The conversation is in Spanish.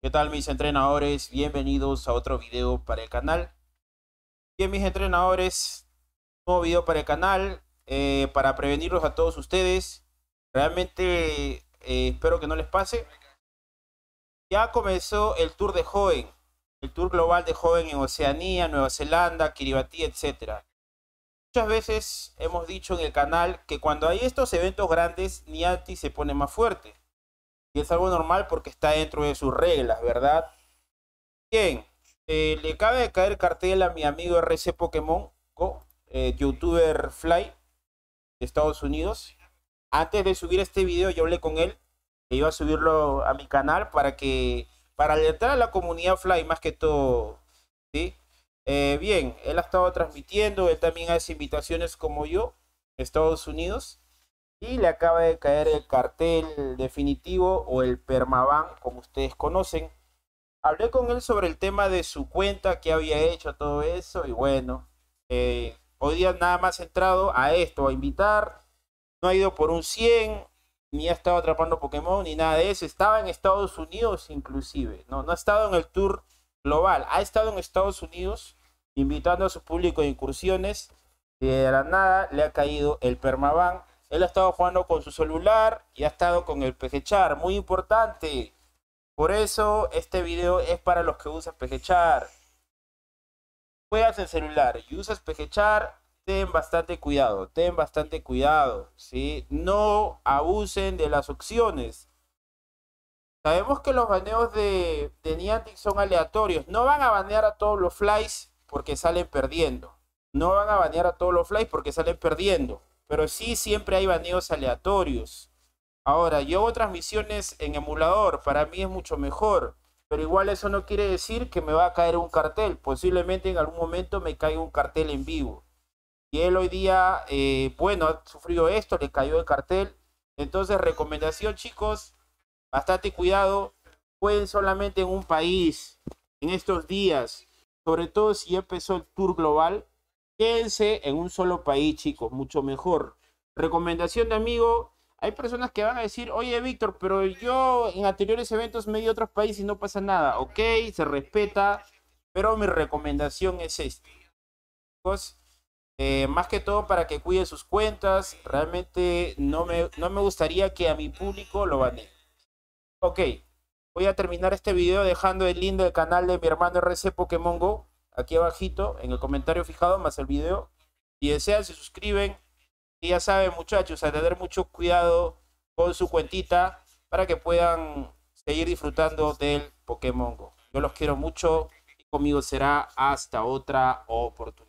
¿Qué tal mis entrenadores? Bienvenidos a otro video para el canal. Bien mis entrenadores, nuevo video para el canal, eh, para prevenirlos a todos ustedes. Realmente eh, espero que no les pase. Ya comenzó el tour de joven, el tour global de joven en Oceanía, Nueva Zelanda, Kiribati, etc. Muchas veces hemos dicho en el canal que cuando hay estos eventos grandes, Niati se pone más fuerte y es algo normal porque está dentro de sus reglas, ¿verdad? Bien, eh, le cabe de caer cartel a mi amigo RC Pokémon eh, youtuber Fly de Estados Unidos. Antes de subir este video yo hablé con él, que iba a subirlo a mi canal para que para alertar a la comunidad Fly más que todo, ¿sí? Eh, bien, él ha estado transmitiendo, él también hace invitaciones como yo, Estados Unidos y le acaba de caer el cartel definitivo o el permaban, como ustedes conocen. Hablé con él sobre el tema de su cuenta, que había hecho, todo eso, y bueno, eh, hoy día nada más entrado a esto, a invitar. No ha ido por un 100, ni ha estado atrapando Pokémon, ni nada de eso. Estaba en Estados Unidos inclusive, no, no ha estado en el tour global, ha estado en Estados Unidos invitando a su público a incursiones. Y eh, de la nada le ha caído el permaban él ha estado jugando con su celular y ha estado con el pejechar. Muy importante. Por eso este video es para los que usan pejechar. Juegas en celular y usas pejechar. ten bastante cuidado, ten bastante cuidado, ¿sí? No abusen de las opciones. Sabemos que los baneos de, de Niantic son aleatorios. No van a banear a todos los flies porque salen perdiendo. No van a banear a todos los flies porque salen perdiendo pero sí siempre hay baneos aleatorios. Ahora, yo otras misiones en emulador, para mí es mucho mejor, pero igual eso no quiere decir que me va a caer un cartel, posiblemente en algún momento me caiga un cartel en vivo. Y él hoy día, eh, bueno, ha sufrido esto, le cayó el cartel. Entonces, recomendación chicos, bastante cuidado, pueden solamente en un país, en estos días, sobre todo si empezó el tour global, Quédense en un solo país, chicos, mucho mejor. Recomendación de amigo. Hay personas que van a decir, oye, Víctor, pero yo en anteriores eventos me di a otros países y no pasa nada. Ok, se respeta, pero mi recomendación es esta. Chicos, eh, más que todo para que cuide sus cuentas. Realmente no me, no me gustaría que a mi público lo baneen. Ok, voy a terminar este video dejando el lindo del canal de mi hermano RC Pokémon Go aquí abajito en el comentario fijado más el video. Si desean, se suscriben. Y ya saben, muchachos, a tener mucho cuidado con su cuentita para que puedan seguir disfrutando del Pokémon Go. Yo los quiero mucho y conmigo será hasta otra oportunidad.